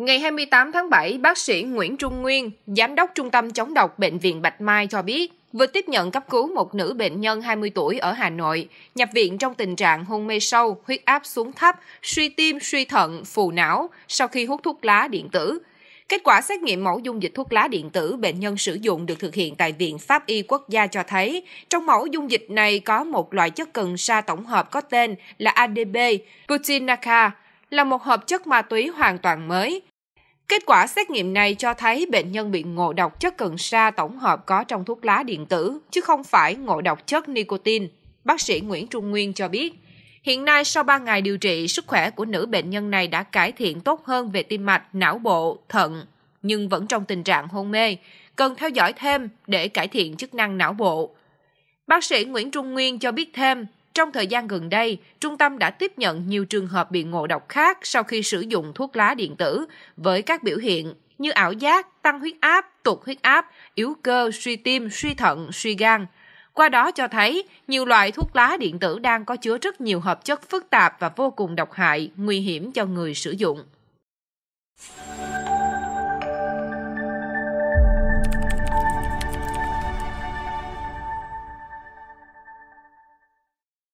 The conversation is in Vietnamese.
Ngày 28 tháng 7, bác sĩ Nguyễn Trung Nguyên, giám đốc Trung tâm chống độc Bệnh viện Bạch Mai cho biết, vừa tiếp nhận cấp cứu một nữ bệnh nhân 20 tuổi ở Hà Nội, nhập viện trong tình trạng hôn mê sâu, huyết áp xuống thấp, suy tim, suy thận, phù não sau khi hút thuốc lá điện tử. Kết quả xét nghiệm mẫu dung dịch thuốc lá điện tử bệnh nhân sử dụng được thực hiện tại Viện Pháp y Quốc gia cho thấy, trong mẫu dung dịch này có một loại chất cần sa tổng hợp có tên là ADB, Butinaca, là một hợp chất ma túy hoàn toàn mới, Kết quả xét nghiệm này cho thấy bệnh nhân bị ngộ độc chất cần sa tổng hợp có trong thuốc lá điện tử, chứ không phải ngộ độc chất nicotine. Bác sĩ Nguyễn Trung Nguyên cho biết, hiện nay sau 3 ngày điều trị, sức khỏe của nữ bệnh nhân này đã cải thiện tốt hơn về tim mạch, não bộ, thận, nhưng vẫn trong tình trạng hôn mê, cần theo dõi thêm để cải thiện chức năng não bộ. Bác sĩ Nguyễn Trung Nguyên cho biết thêm, trong thời gian gần đây, trung tâm đã tiếp nhận nhiều trường hợp bị ngộ độc khác sau khi sử dụng thuốc lá điện tử với các biểu hiện như ảo giác, tăng huyết áp, tụt huyết áp, yếu cơ, suy tim, suy thận, suy gan. Qua đó cho thấy, nhiều loại thuốc lá điện tử đang có chứa rất nhiều hợp chất phức tạp và vô cùng độc hại, nguy hiểm cho người sử dụng.